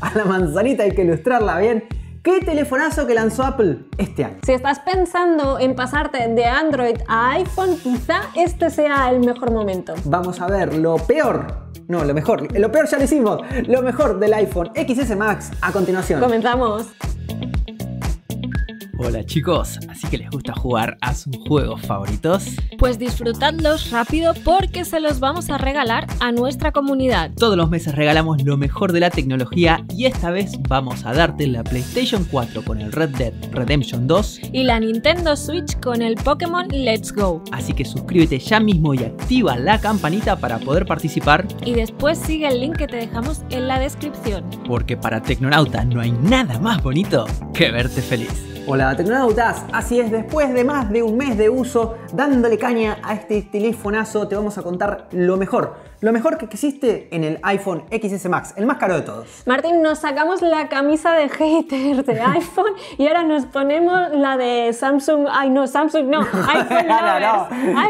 a la manzanita, hay que ilustrarla bien. ¿Qué telefonazo que lanzó Apple este año? Si estás pensando en pasarte de Android a iPhone, quizá este sea el mejor momento. Vamos a ver lo peor. No, lo mejor. Lo peor ya lo hicimos. Lo mejor del iPhone XS Max a continuación. Comenzamos. Hola chicos, ¿así que les gusta jugar a sus juegos favoritos? Pues disfrutadlos rápido porque se los vamos a regalar a nuestra comunidad. Todos los meses regalamos lo mejor de la tecnología y esta vez vamos a darte la PlayStation 4 con el Red Dead Redemption 2 y la Nintendo Switch con el Pokémon Let's Go. Así que suscríbete ya mismo y activa la campanita para poder participar. Y después sigue el link que te dejamos en la descripción. Porque para Tecnonauta no hay nada más bonito que verte feliz. Hola tecnonautas, así es, después de más de un mes de uso, dándole caña a este telefonazo, te vamos a contar lo mejor lo mejor que existe en el iPhone XS Max, el más caro de todos. Martín, nos sacamos la camisa de hater de iPhone y ahora nos ponemos la de Samsung. Ay, no, Samsung no. iPhone no,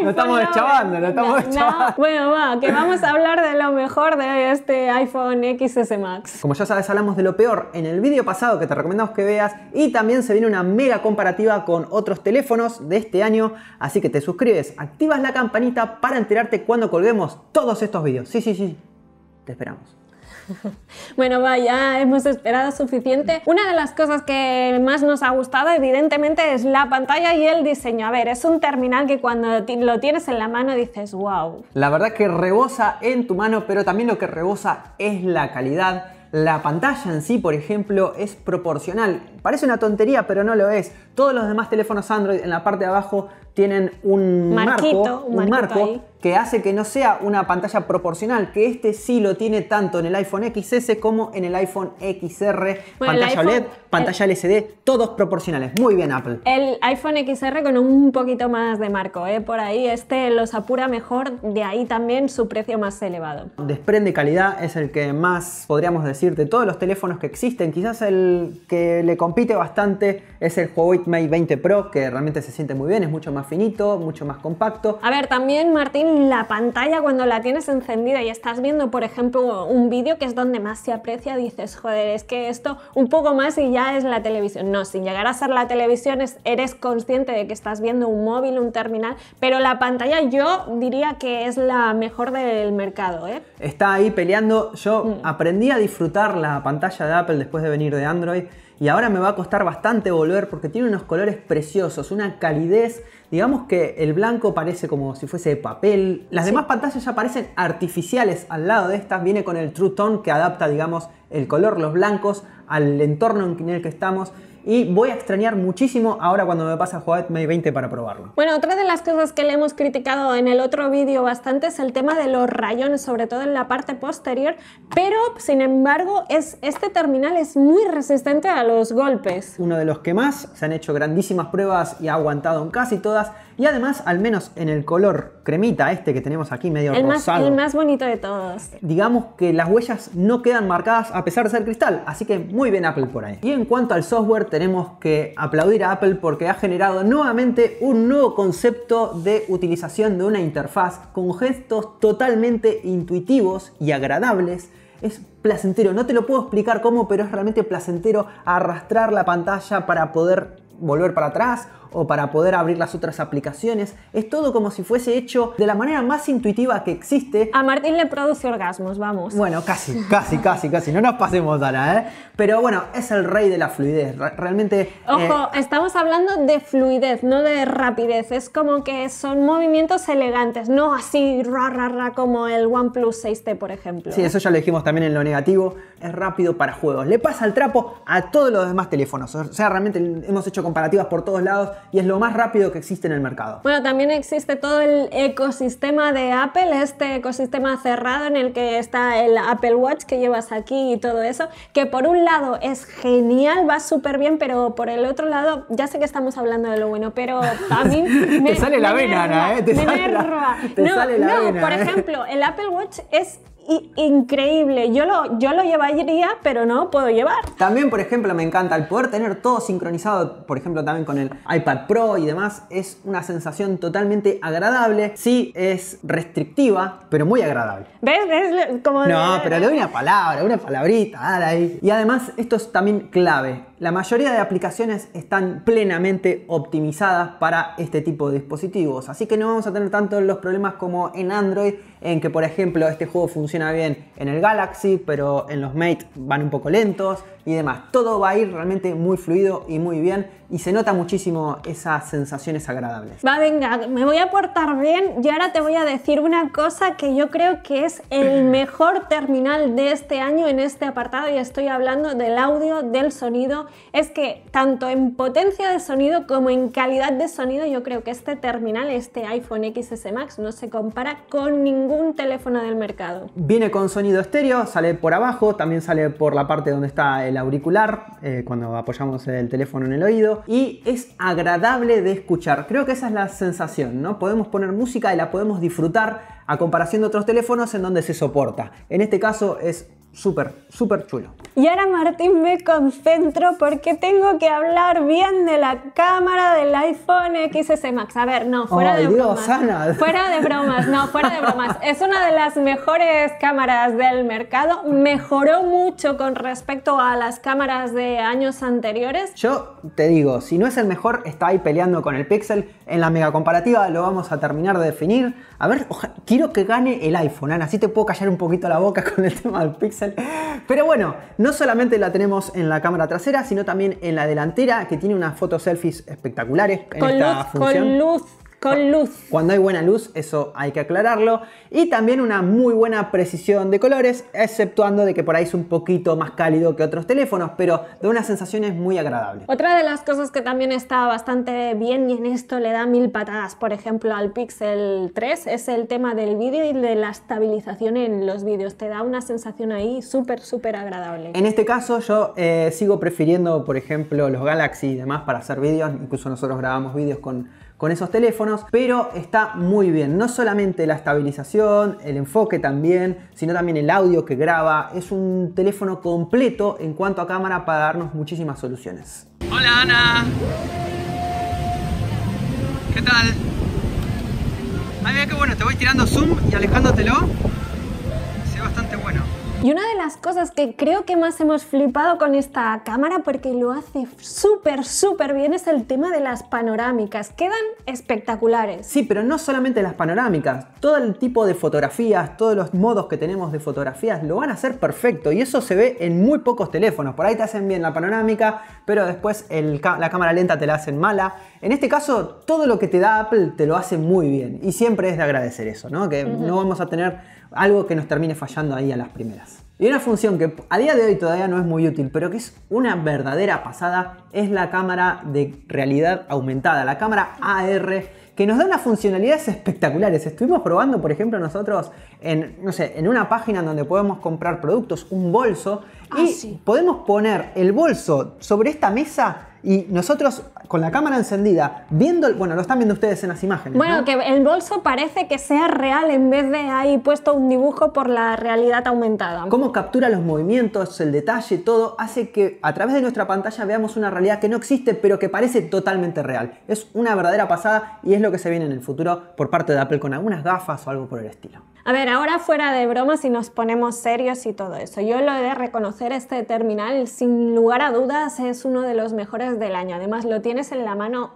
no, estamos deschavando, lo estamos deschavando. Bueno, va, que vamos a hablar de lo mejor de este iPhone XS Max. Como ya sabes, hablamos de lo peor en el vídeo pasado que te recomendamos que veas y también se viene una mega comparativa con otros teléfonos de este año. Así que te suscribes, activas la campanita para enterarte cuando colguemos todos estos vídeos. Sí, sí, sí. Te esperamos. Bueno, vaya, hemos esperado suficiente. Una de las cosas que más nos ha gustado, evidentemente, es la pantalla y el diseño. A ver, es un terminal que cuando lo tienes en la mano dices, wow. La verdad que rebosa en tu mano, pero también lo que rebosa es la calidad. La pantalla en sí, por ejemplo, es proporcional. Parece una tontería, pero no lo es. Todos los demás teléfonos Android en la parte de abajo tienen un marco, que hace que no sea una pantalla proporcional, que este sí lo tiene tanto en el iPhone XS como en el iPhone XR, pantalla LED, OLED, pantalla LCD, todos proporcionales. Muy bien Apple. El iPhone XR con un poquito más de marco, ¿eh? por ahí este los apura mejor, de ahí también su precio más elevado. Desprende calidad, es el que más podríamos decir de todos los teléfonos que existen, quizás el que le compite bastante es el Huawei Mate 20 Pro, que realmente se siente muy bien, es mucho más finito, mucho más compacto. A ver, también Martín, la pantalla cuando la tienes encendida y estás viendo, por ejemplo, un vídeo que es donde más se aprecia, dices, joder, es que esto un poco más y ya es la televisión. No, sin llegar a ser la televisión es, eres consciente de que estás viendo un móvil, un terminal, pero la pantalla yo diría que es la mejor del mercado. ¿eh? Está ahí peleando. Yo mm. aprendí a disfrutar la pantalla de Apple después de venir de Android y ahora me va a costar bastante volver porque tiene unos colores preciosos, una calidez. Digamos que el blanco parece como si fuese de papel. Las demás pantallas ya parecen artificiales al lado de estas. Viene con el True Tone que adapta, digamos, el color, los blancos, al entorno en el que estamos y voy a extrañar muchísimo ahora cuando me pasa jugar May 20 para probarlo. Bueno, otra de las cosas que le hemos criticado en el otro vídeo bastante es el tema de los rayones, sobre todo en la parte posterior, pero sin embargo es, este terminal es muy resistente a los golpes. Uno de los que más, se han hecho grandísimas pruebas y ha aguantado en casi todas y además, al menos en el color cremita este que tenemos aquí, medio rosado. el más bonito de todos. Digamos que las huellas no quedan marcadas a pesar de ser cristal. Así que muy bien Apple por ahí. Y en cuanto al software, tenemos que aplaudir a Apple porque ha generado nuevamente un nuevo concepto de utilización de una interfaz con gestos totalmente intuitivos y agradables es placentero. No te lo puedo explicar cómo, pero es realmente placentero arrastrar la pantalla para poder volver para atrás o para poder abrir las otras aplicaciones. Es todo como si fuese hecho de la manera más intuitiva que existe. A Martín le produce orgasmos, vamos. Bueno, casi, casi, casi, casi. No nos pasemos, nada, ¿eh? Pero bueno, es el rey de la fluidez. Realmente... Eh, Ojo, estamos hablando de fluidez, no de rapidez. Es como que son movimientos elegantes, no así ra, ra, como el OnePlus 6T, por ejemplo. Sí, eso ya lo dijimos también en lo negativo. Es rápido para juegos. Le pasa el trapo a todos los demás teléfonos. O sea, realmente hemos hecho comparativas por todos lados y es lo más rápido que existe en el mercado. Bueno, también existe todo el ecosistema de Apple, este ecosistema cerrado en el que está el Apple Watch que llevas aquí y todo eso, que por un lado es genial, va súper bien, pero por el otro lado, ya sé que estamos hablando de lo bueno, pero también me, te sale la vena, ¿eh? Te no, no, por ¿eh? ejemplo, el Apple Watch es increíble. Yo lo, yo lo llevaría, pero no puedo llevar. También, por ejemplo, me encanta el poder tener todo sincronizado, por ejemplo, también con el iPad Pro y demás. Es una sensación totalmente agradable. si es restrictiva, pero muy agradable. ¿Ves? ¿Ves? Como no, pero le doy una palabra, una palabrita, ahí. Y además, esto es también clave la mayoría de aplicaciones están plenamente optimizadas para este tipo de dispositivos, así que no vamos a tener tanto los problemas como en Android, en que por ejemplo este juego funciona bien en el Galaxy, pero en los Mate van un poco lentos y demás. Todo va a ir realmente muy fluido y muy bien y se nota muchísimo esas sensaciones agradables. Va, venga, me voy a portar bien y ahora te voy a decir una cosa que yo creo que es el mejor terminal de este año en este apartado y estoy hablando del audio, del sonido. Es que tanto en potencia de sonido como en calidad de sonido yo creo que este terminal, este iPhone XS Max, no se compara con ningún teléfono del mercado. Viene con sonido estéreo, sale por abajo, también sale por la parte donde está el auricular, eh, cuando apoyamos el teléfono en el oído y es agradable de escuchar. Creo que esa es la sensación, ¿no? Podemos poner música y la podemos disfrutar a comparación de otros teléfonos en donde se soporta. En este caso es súper, súper chulo. Y ahora Martín me concentro porque tengo que hablar bien de la cámara del iPhone XS Max. A ver, no, fuera oh, de bromas. Fuera de bromas, no, fuera de bromas. Es una de las mejores cámaras del mercado. Mejoró mucho con respecto a las cámaras de años anteriores. Yo te digo, si no es el mejor, está ahí peleando con el Pixel. En la mega comparativa lo vamos a terminar de definir. A ver, ojalá, quiero que gane el iPhone, Ana. Así te puedo callar un poquito la boca con el tema del Pixel. Pero bueno, no solamente la tenemos en la cámara trasera, sino también en la delantera, que tiene unas fotos selfies espectaculares. luz, función. con luz con luz. Cuando hay buena luz, eso hay que aclararlo. Y también una muy buena precisión de colores, exceptuando de que por ahí es un poquito más cálido que otros teléfonos, pero de unas sensaciones muy agradables. Otra de las cosas que también está bastante bien y en esto le da mil patadas, por ejemplo, al Pixel 3, es el tema del vídeo y de la estabilización en los vídeos. Te da una sensación ahí súper, súper agradable. En este caso, yo eh, sigo prefiriendo, por ejemplo, los Galaxy y demás para hacer vídeos. Incluso nosotros grabamos vídeos con con esos teléfonos, pero está muy bien. No solamente la estabilización, el enfoque también, sino también el audio que graba. Es un teléfono completo en cuanto a cámara para darnos muchísimas soluciones. Hola Ana. ¿Qué tal? Ay, mira qué bueno, te voy tirando zoom y alejándotelo. Se bastante bueno. Y una de las cosas que creo que más hemos flipado con esta cámara porque lo hace súper, súper bien es el tema de las panorámicas. Quedan espectaculares. Sí, pero no solamente las panorámicas. Todo el tipo de fotografías, todos los modos que tenemos de fotografías lo van a hacer perfecto y eso se ve en muy pocos teléfonos. Por ahí te hacen bien la panorámica, pero después la cámara lenta te la hacen mala. En este caso, todo lo que te da Apple te lo hace muy bien y siempre es de agradecer eso, ¿no? Que no vamos a tener algo que nos termine fallando ahí a las primeras. Y una función que a día de hoy todavía no es muy útil, pero que es una verdadera pasada, es la cámara de realidad aumentada, la cámara AR, que nos da unas funcionalidades espectaculares. Estuvimos probando, por ejemplo, nosotros en, no sé, en una página donde podemos comprar productos, un bolso, ah, y podemos poner el bolso sobre esta mesa y nosotros con la cámara encendida, viendo, bueno, lo están viendo ustedes en las imágenes. Bueno, que el bolso parece que sea real en vez de ahí puesto un dibujo por la realidad aumentada. Cómo captura los movimientos, el detalle, todo, hace que a través de nuestra pantalla veamos una realidad que no existe, pero que parece totalmente real. Es una verdadera pasada y es lo que se viene en el futuro por parte de Apple con algunas gafas o algo por el estilo. A ver, ahora fuera de bromas y nos ponemos serios y todo eso. Yo lo he de reconocer, este terminal sin lugar a dudas es uno de los mejores del año. Además lo tienes en la mano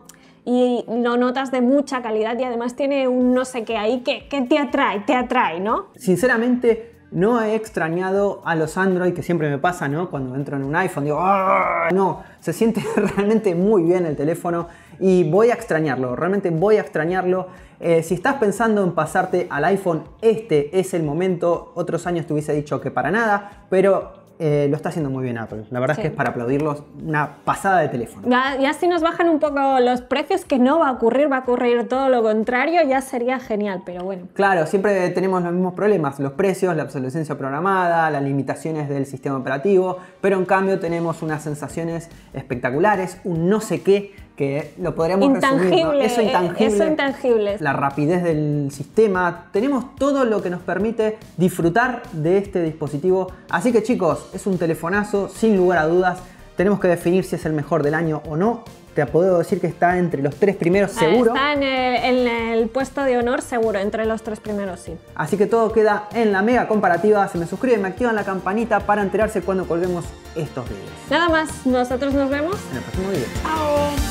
y lo notas de mucha calidad y además tiene un no sé qué ahí que, te atrae, te atrae, ¿no? Sinceramente, no he extrañado a los Android, que siempre me pasa, ¿no? Cuando entro en un iPhone, digo, ¡Ah! no, se siente realmente muy bien el teléfono y voy a extrañarlo, realmente voy a extrañarlo. Eh, si estás pensando en pasarte al iPhone, este es el momento. Otros años te hubiese dicho que para nada, pero eh, lo está haciendo muy bien Apple. La verdad es que es para aplaudirlos una pasada de teléfono. Ya, ya, si nos bajan un poco los precios, que no va a ocurrir, va a ocurrir todo lo contrario, ya sería genial, pero bueno. Claro, siempre tenemos los mismos problemas, los precios, la obsolescencia programada, las limitaciones del sistema operativo, pero en cambio tenemos unas sensaciones espectaculares, un no sé qué que lo podríamos resumir, Eso eh, intangible. intangible. La rapidez del sistema. Tenemos todo lo que nos permite disfrutar de este dispositivo. Así que chicos, es un telefonazo, sin lugar a dudas. Tenemos que definir si es el mejor del año o no. Te puedo decir que está entre los tres primeros ah, seguro. Está en el, puesto de honor seguro, entre los tres primeros sí. Así que todo queda en la mega comparativa. Se me suscriben, me activan la campanita para enterarse cuando colguemos estos videos. Nada más, nosotros nos vemos en el próximo video. Chao.